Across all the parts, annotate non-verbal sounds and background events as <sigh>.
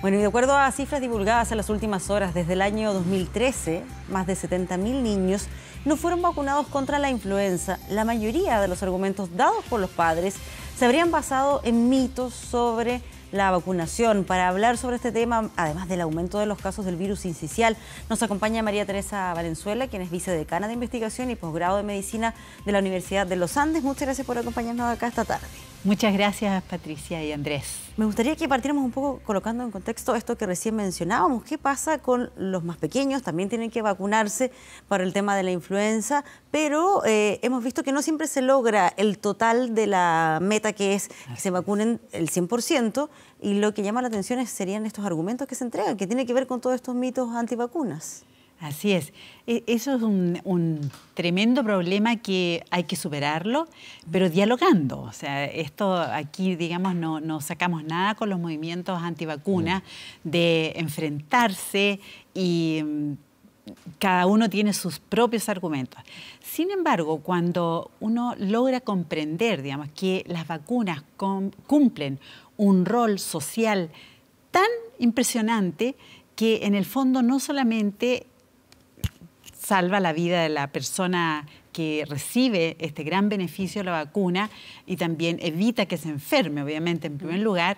Bueno, y de acuerdo a cifras divulgadas en las últimas horas, desde el año 2013, más de 70.000 niños no fueron vacunados contra la influenza. La mayoría de los argumentos dados por los padres se habrían basado en mitos sobre la vacunación. Para hablar sobre este tema, además del aumento de los casos del virus incisial, nos acompaña María Teresa Valenzuela, quien es vicedecana de investigación y posgrado de medicina de la Universidad de los Andes. Muchas gracias por acompañarnos acá esta tarde. Muchas gracias Patricia y Andrés. Me gustaría que partiéramos un poco colocando en contexto esto que recién mencionábamos. ¿Qué pasa con los más pequeños? También tienen que vacunarse para el tema de la influenza, pero eh, hemos visto que no siempre se logra el total de la meta que es que se vacunen el 100% y lo que llama la atención serían estos argumentos que se entregan, que tienen que ver con todos estos mitos antivacunas. Así es. E, eso es un, tremendo problema que hay que superarlo, pero dialogando. O sea, esto aquí, digamos, no, no sacamos nada con los movimientos antivacunas de enfrentarse y mm, cada uno tiene sus propios argumentos. Sin embargo, cuando uno logra comprender, digamos, que las vacunas cumplen un rol social tan impresionante que en el fondo no solamente salva la vida de la persona que recibe este gran beneficio de la vacuna y también evita que se enferme, obviamente, en primer lugar,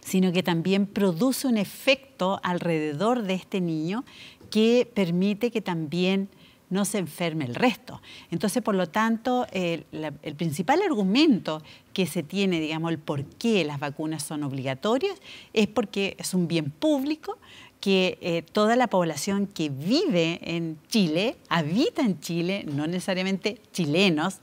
sino que también produce un efecto alrededor de este niño que permite que también no se enferme el resto. Entonces, por lo tanto, el, principal argumento que se tiene, digamos, el por qué las vacunas son obligatorias, es porque es un bien público que eh, toda la población que vive en Chile, habita en Chile, no necesariamente chilenos,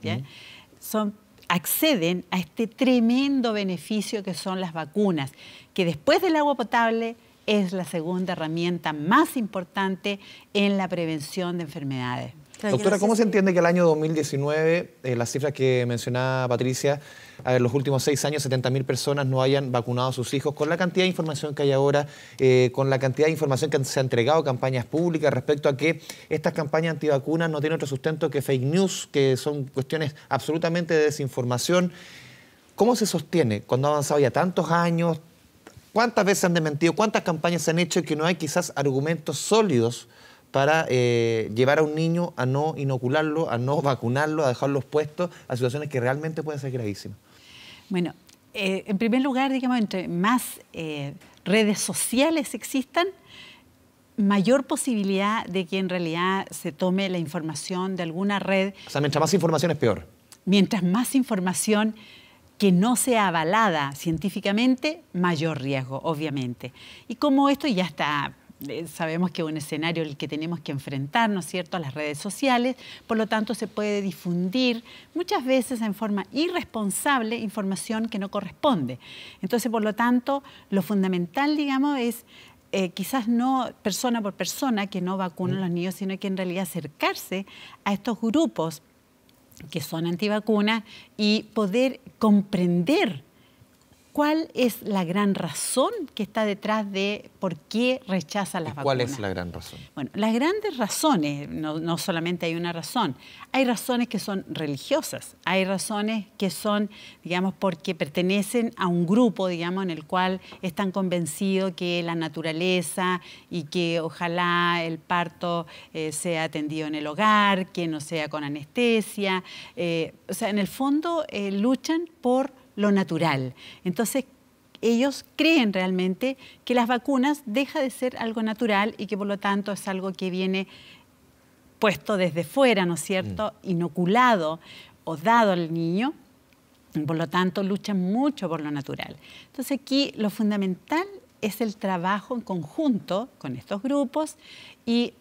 acceden a este tremendo beneficio que son las vacunas, que después del agua potable es la segunda herramienta más importante en la prevención de enfermedades. Doctora, ¿cómo se entiende que el año 2019, eh, las cifras que mencionaba Patricia, en los últimos seis años 70.000 personas no hayan vacunado a sus hijos, con la cantidad de información que hay ahora, eh, con la cantidad de información que se ha entregado campañas públicas respecto a que estas campañas antivacunas no tienen otro sustento que fake news, que son cuestiones absolutamente de desinformación? ¿Cómo se sostiene cuando ha avanzado ya tantos años? ¿Cuántas veces han dementido? ¿Cuántas campañas se han hecho y que no hay quizás argumentos sólidos? para eh, llevar a un niño a no inocularlo, a no vacunarlo, a dejarlo expuesto a situaciones que realmente pueden ser gravísimas? Bueno, eh, en primer lugar, digamos, entre más eh, redes sociales existan, mayor posibilidad de que en realidad se tome la información de alguna red. O sea, mientras más información es peor. Mientras más información que no sea avalada científicamente, mayor riesgo, obviamente. Y como esto ya está eh, sabemos que es un escenario el que tenemos que enfrentarnos, ¿cierto?, a las redes sociales, por lo tanto se puede difundir muchas veces en forma irresponsable información que no corresponde. Entonces, por lo tanto, lo fundamental, digamos, es eh, quizás no persona por persona que no vacuna a los niños, sino que en realidad acercarse a estos grupos que son antivacunas y poder comprender ¿Cuál es la gran razón que está detrás de por qué rechazan las vacunas? ¿Cuál es la gran razón? Bueno, las grandes razones, no, solamente hay una razón, hay razones que son religiosas, hay razones que son, digamos, porque pertenecen a un grupo, digamos, en el cual están convencidos que la naturaleza y que ojalá el parto eh, sea atendido en el hogar, que no sea con anestesia. Eh, o sea, en el fondo eh, luchan por lo natural. Entonces, ellos creen realmente que las vacunas deja de ser algo natural y que por lo tanto es algo que viene puesto desde fuera, ¿no es cierto? Mm. Inoculado o dado al niño. Por lo tanto, luchan mucho por lo natural. Entonces aquí lo fundamental es el trabajo en conjunto con estos grupos y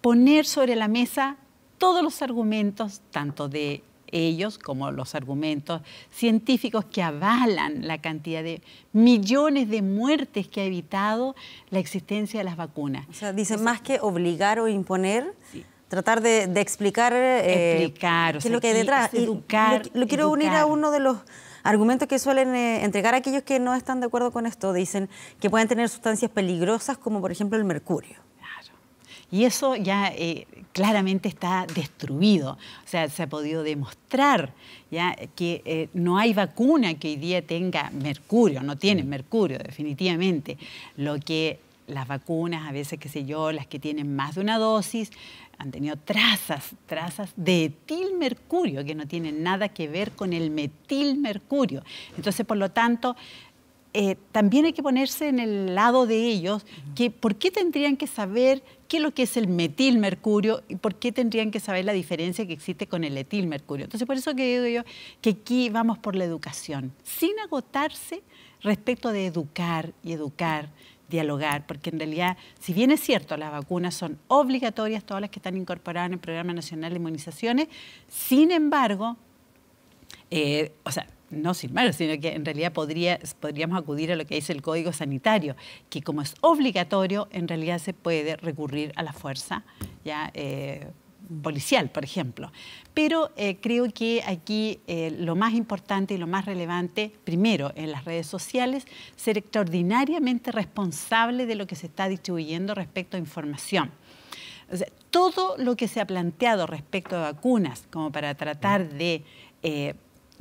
poner sobre la mesa todos los argumentos, tanto de ellos como los argumentos científicos que avalan la cantidad de millones de muertes que ha evitado la existencia de las vacunas. O sea, dicen más que obligar o imponer. Tratar de, explicar, eh, lo que hay detrás. lo, quiero unir a uno de los argumentos que suelen eh, entregar aquellos que no están de acuerdo con esto. Dicen que pueden tener sustancias peligrosas como por ejemplo el mercurio. Y eso ya eh, claramente está destruido. O sea, se ha podido demostrar ya que eh, no hay vacuna que hoy día tenga mercurio, no tiene mm. mercurio definitivamente. Lo que las vacunas, a veces, qué sé yo, las que tienen más de una dosis, han tenido trazas, trazas de etilmercurio, que no tienen nada que ver con el metilmercurio. Entonces, por lo tanto, eh, también hay que ponerse en el lado de ellos, que por qué tendrían que saber qué es lo que es el metilmercurio y por qué tendrían que saber la diferencia que existe con el etilmercurio. Entonces, por eso que digo yo que aquí vamos por la educación, sin agotarse respecto de educar y educar dialogar, porque en realidad, si bien es cierto, las vacunas son obligatorias, todas las que están incorporadas en el Programa Nacional de Inmunizaciones, sin embargo, eh, o sea, no sin malo, sino que en realidad podría, podríamos acudir a lo que dice el Código Sanitario, que como es obligatorio, en realidad se puede recurrir a la fuerza ya, eh, policial, por ejemplo. Pero eh, creo que aquí eh, lo más importante y lo más relevante, primero, en las redes sociales, ser extraordinariamente responsable de lo que se está distribuyendo respecto a información. todo lo que se ha planteado respecto a vacunas, como para tratar de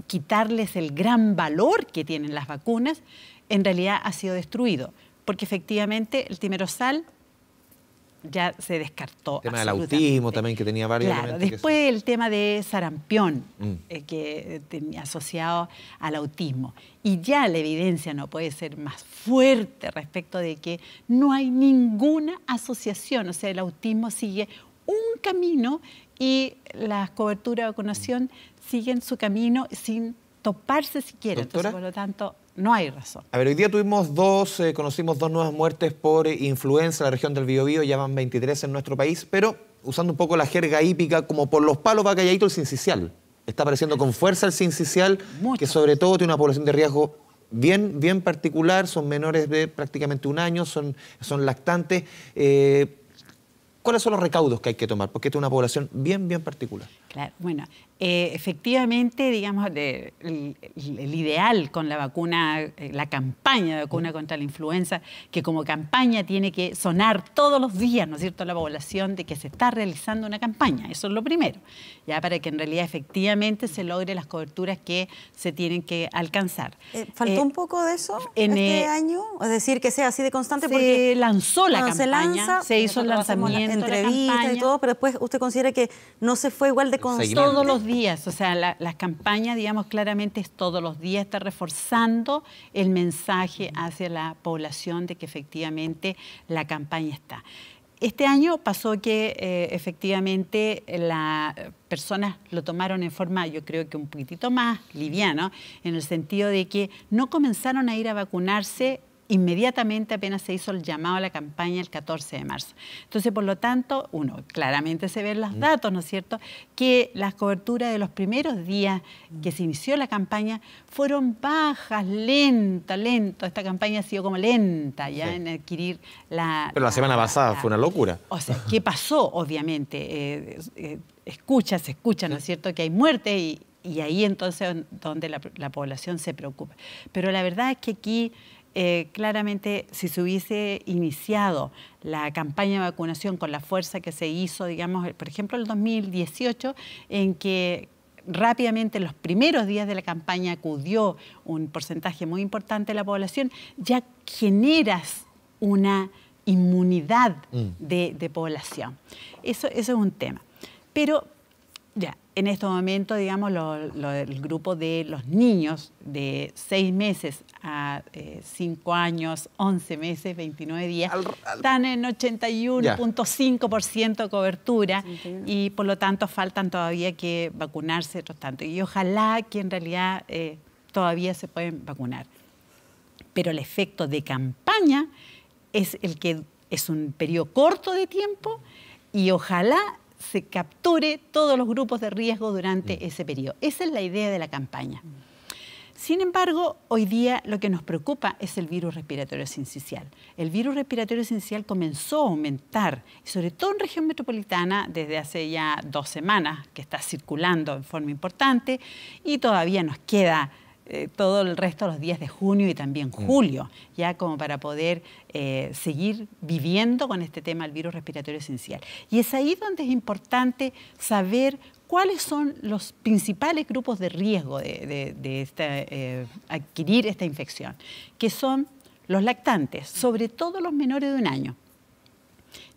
quitarles el gran valor que tienen las vacunas, en realidad ha sido destruido, porque efectivamente el timerosal ya se descartó. El tema del autismo también, que tenía varios. Claro, después el tema de sarampión, mm. eh, que eh, tenía asociado al autismo. Y ya la evidencia no puede ser más fuerte respecto de que no hay ninguna asociación, o sea, el autismo sigue un camino y las coberturas de vacunación siguen su camino sin toparse siquiera. por lo tanto, no hay razón. A ver, hoy día tuvimos dos, eh, conocimos dos nuevas muertes por influenza en la región del Biobío, ya van 23 en nuestro país, pero usando un poco la jerga hípica, como por los palos va calladito el sincicial. Está apareciendo con fuerza el sincicial, que sobre todo tiene una población de riesgo bien, bien particular, son menores de prácticamente un año, son, son lactantes. Eh, ¿Cuáles son los recaudos que hay que tomar? Porque esta es una población bien, bien particular. Claro, bueno, eh, efectivamente, digamos, el, ideal con la vacuna, eh, la campaña de vacuna contra la influenza, que como campaña tiene que sonar todos los días, ¿no es cierto?, la población de que se está realizando una campaña. Eso es lo primero, ya para que en realidad efectivamente se logre las coberturas que se tienen que alcanzar. Eh, ¿Faltó un poco de eso este año? Es decir, que sea así de constante. Se lanzó la campaña, se, hizo el lanzamiento, la entrevista y todo, pero después usted considera que no se fue igual de constante. Todos los días, o sea, la, campañas, campaña, digamos, claramente es todos los días, está reforzando el mensaje hacia la población de que efectivamente la campaña está. Este año pasó que eh, efectivamente las personas lo tomaron en forma, yo creo que un poquitito más liviano, en el sentido de que no comenzaron a ir a vacunarse inmediatamente apenas se hizo el llamado a la campaña el 14 de marzo. Entonces, por lo tanto, uno, claramente se ven los datos, ¿no es cierto?, que las coberturas de los primeros días que se inició la campaña fueron bajas, lenta, lento. Esta campaña ha sido como lenta ya en adquirir la... Pero la, semana pasada fue una locura. <laughs> O sea, ¿qué pasó? Obviamente, eh, eh, escucha, se escucha, ¿no es cierto?, que hay muerte y, ahí entonces donde la población se preocupa. Pero la verdad es que aquí eh, claramente si se hubiese iniciado la campaña de vacunación con la fuerza que se hizo, digamos, por ejemplo, el 2018, en que rápidamente los primeros días de la campaña acudió un porcentaje muy importante de la población, ya generas una inmunidad mm. de, población. Eso, eso es un tema. Pero ya, en este momento, digamos, lo, el grupo de los niños de seis meses a 5 eh, años, 11 meses, 29 días, están en 81.5% de cobertura y por lo tanto faltan todavía que vacunarse otros tanto. Y ojalá que en realidad eh, todavía se pueden vacunar. Pero el efecto de campaña es el que es un periodo corto de tiempo y ojalá se capture todos los grupos de riesgo durante mm. ese periodo. Esa es la idea de la campaña. Mm. Sin embargo, hoy día lo que nos preocupa es el virus respiratorio sincicial. El virus respiratorio sincicial comenzó a aumentar, sobre todo en región metropolitana, desde hace ya dos semanas, que está circulando en forma importante y todavía nos queda eh, todo el resto de los días de junio y también mm. julio, ya como para poder eh, seguir viviendo con este tema del virus respiratorio esencial. Y es ahí donde es importante saber cuáles son los principales grupos de riesgo de, eh, adquirir esta infección, que son los lactantes, sobre todo los menores de un año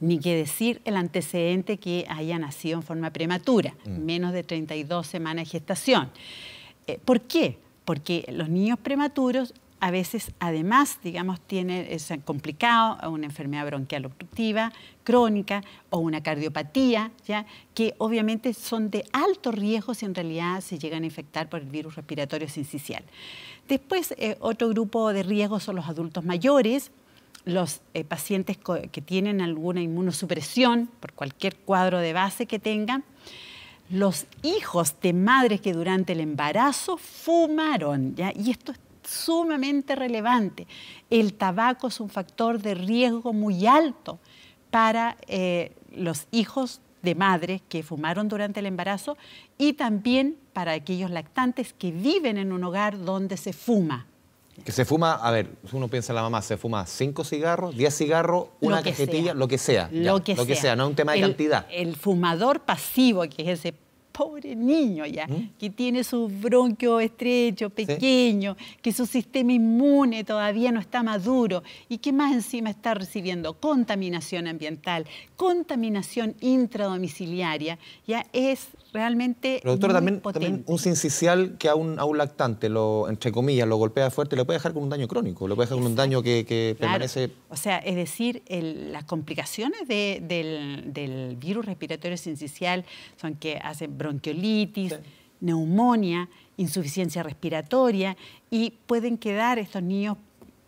ni que decir el antecedente que haya nacido en forma prematura, mm. menos de 32 semanas de gestación. ¿Por qué? porque los niños prematuros a veces además, digamos, tienen es complicado una enfermedad bronquial obstructiva crónica o una cardiopatía, ¿ya? que obviamente son de alto riesgo si en realidad se llegan a infectar por el virus respiratorio sincicial. Después, eh, otro grupo de riesgo son los adultos mayores, los eh, pacientes que tienen alguna inmunosupresión por cualquier cuadro de base que tengan, los hijos de madres que durante el embarazo fumaron, ¿ya? y esto es sumamente relevante. El tabaco es un factor de riesgo muy alto para eh, los hijos de madres que fumaron durante el embarazo y también para aquellos lactantes que viven en un hogar donde se fuma que se fuma, a ver, uno piensa la mamá, se fuma cinco cigarros, diez cigarros, una cajetilla, lo que sea. Lo, que, lo sea. que sea. no es un tema de cantidad. El fumador pasivo, que es ese pobre niño ya, ¿Mm? que tiene su bronquio estrecho, pequeño, que su sistema inmune todavía no está maduro y que más encima está recibiendo contaminación ambiental, contaminación intradomiciliaria, ya es realmente. doctora, también, un sincicial que a un, a un lactante, lo, entre comillas, lo golpea fuerte, lo puede dejar con un daño crónico, lo puede dejar con un daño que, permanece. O sea, es decir, las complicaciones del, virus respiratorio sincicial son que hacen bronquiolitis, neumonía, insuficiencia respiratoria y pueden quedar estos niños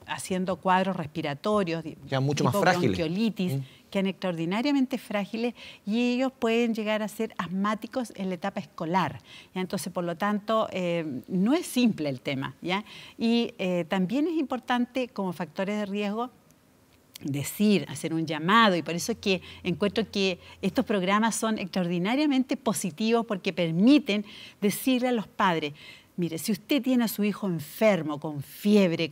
haciendo cuadros respiratorios, ya mucho más frágiles. bronquiolitis. Mm que extraordinariamente frágiles y ellos pueden llegar a ser asmáticos en la etapa escolar. Entonces, por lo tanto, eh, no es simple el tema. ¿ya? Y eh, también es importante como factores de riesgo decir, hacer un llamado, y por eso es que encuentro que estos programas son extraordinariamente positivos porque permiten decirle a los padres, Mire, si usted tiene a su hijo enfermo, con fiebre,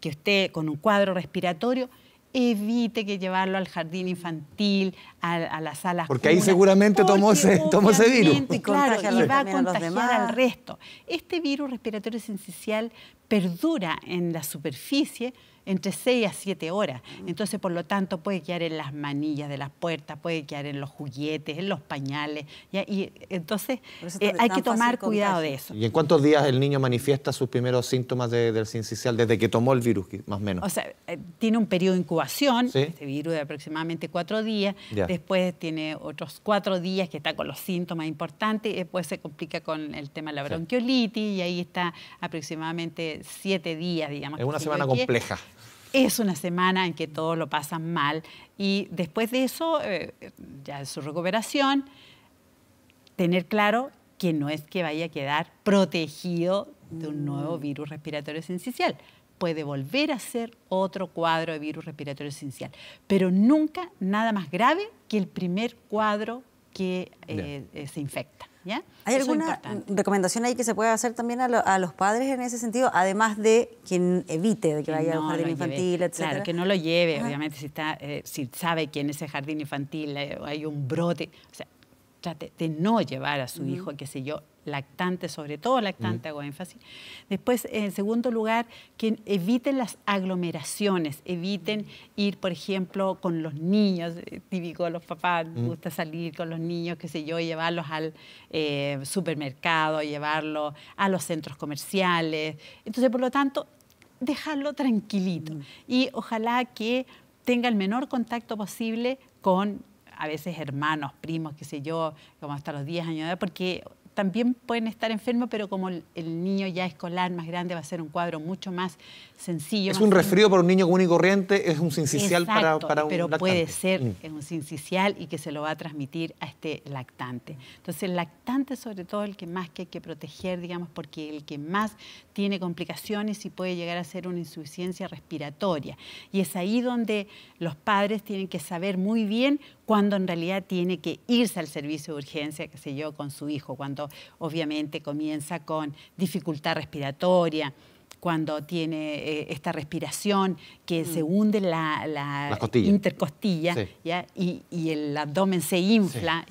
que usted con un cuadro respiratorio, evite que llevarlo al jardín infantil, a, las salas Porque ahí seguramente tomó ese, virus. Y, va a contagiar al resto. Este virus respiratorio sincicial perdura en la superficie entre 6 a 7 horas. Mm. Entonces, por lo tanto, puede quedar en las manillas de las puertas, puede quedar en los juguetes, en los pañales. Y entonces eh, hay que tomar cuidado de eso. ¿Y en cuántos días el niño manifiesta sus primeros síntomas del sincicial desde que tomó el virus, más o menos? O sea, eh, tiene un periodo de incubación, este virus de aproximadamente 4 días, después tiene otros 4 días que está con los síntomas importantes, después eh, pues se complica con el tema de la bronquiolitis y ahí está aproximadamente siete, días, digamos. Es una semana compleja. Es una semana en que todo lo pasan mal y después de eso, eh, ya su recuperación, tener claro que no es que vaya a quedar protegido de un nuevo mm. virus respiratorio esencial. Puede volver a ser otro cuadro de virus respiratorio esencial, pero nunca nada más grave que el primer cuadro que eh, eh, se infecta. ¿Hay alguna recomendación ahí que se pueda hacer también a, a, los padres en ese sentido, además de quien evite de que, vaya a un jardín infantil, etcétera? Claro, que no lo lleve, obviamente, si, está, eh, si sabe que en ese jardín infantil eh, hay un brote, o sea, trate de no llevar a su hijo, qué sé yo, lactantes, sobre todo lactante, hago énfasis. Después, en segundo lugar, que eviten las aglomeraciones, eviten ir, por ejemplo, con los niños, eh, típico los papás, mm. gusta salir con los niños, qué sé yo, llevarlos al eh, supermercado, llevarlos a los centros comerciales. Entonces, por lo tanto, dejarlo tranquilito y ojalá que tenga el menor contacto posible con a veces hermanos, primos, qué sé yo, como hasta los 10 años de edad, porque también pueden estar enfermos, pero como el, niño ya escolar más grande va a ser un cuadro mucho más sencillo. Es un resfrío para un niño común y corriente, es un sincicial para, para, un pero puede ser mm. un sincicial y que se lo va a transmitir a este lactante. Entonces el lactante sobre todo el que más que hay que proteger, digamos, porque el que más tiene complicaciones y puede llegar a ser una insuficiencia respiratoria. Y es ahí donde los padres tienen que saber muy bien cuando en realidad tiene que irse al servicio de urgencia, qué sé yo, con su hijo, cuando obviamente comienza con dificultad respiratoria, cuando tiene eh, esta respiración que se mm. hunde la, intercostilla Y, el abdomen se infla.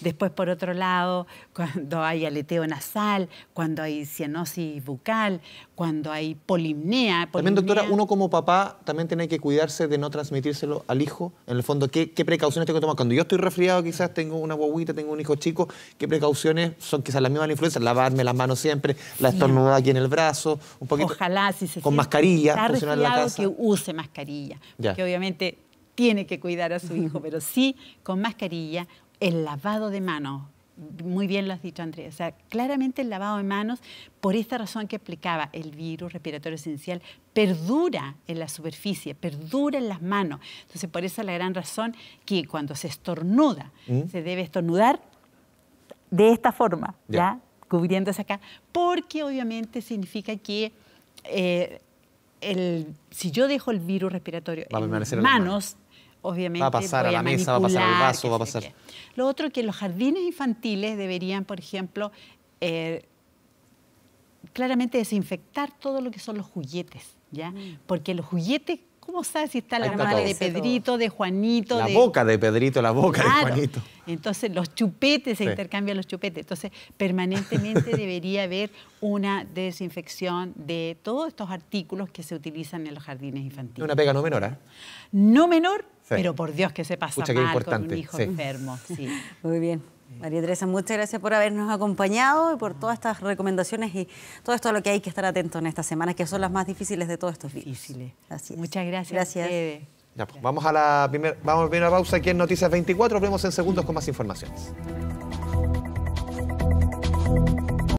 Después, por otro lado, cuando hay aleteo nasal, cuando hay cianosis bucal, cuando hay polimnea. También, doctora, uno como papá también tiene que cuidarse de no transmitírselo al hijo. En el fondo, ¿qué, precauciones tengo que tomar? Cuando yo estoy resfriado, quizás tengo una guaguita, tengo un hijo chico, ¿qué precauciones son quizás las mismas la influenza? Lavarme las manos siempre, la estornudada aquí en el brazo, un poquito Ojalá, si se Con mascarilla, que use mascarilla, que obviamente tiene que cuidar a su <laughs> hijo, pero sí con mascarilla, el lavado de manos, muy bien lo has dicho, Andrea. O sea, claramente el lavado de manos, por esta razón que explicaba, el virus respiratorio esencial perdura en la superficie, perdura en las manos. Entonces, por eso la gran razón que cuando se estornuda, ¿Mm? se debe estornudar de esta forma, ¿ya? ¿ya? Cubriéndose acá, porque obviamente significa que eh, el, si yo dejo el virus respiratorio en manos, obviamente va a pasar a la mesa, va a pasar al vaso, va a pasar. Lo otro que los jardines infantiles deberían, por ejemplo, eh, claramente desinfectar todo lo que son los juguetes, ¿ya? Mm. Porque los juguetes ¿Cómo sabes si está la está de Pedrito, de Juanito? La boca de Pedrito, la boca de Juanito. Entonces, los chupetes, se intercambian los chupetes. Entonces, permanentemente <laughs> debería haber una desinfección de todos estos artículos que se utilizan en los jardines infantiles. Una pega no menor, ¿eh? No menor, pero por Dios que se pasa mal con un hijo enfermo. <laughs> Muy bien. María Teresa, muchas gracias por habernos acompañado y por todas estas recomendaciones y todo esto a lo que hay que estar atento en estas semanas, que son las más difíciles de todos estos días. Difíciles. Así Muchas gracias. Gracias. Pues, vamos a la primera pausa aquí en Noticias 24, vemos en segundos con más informaciones.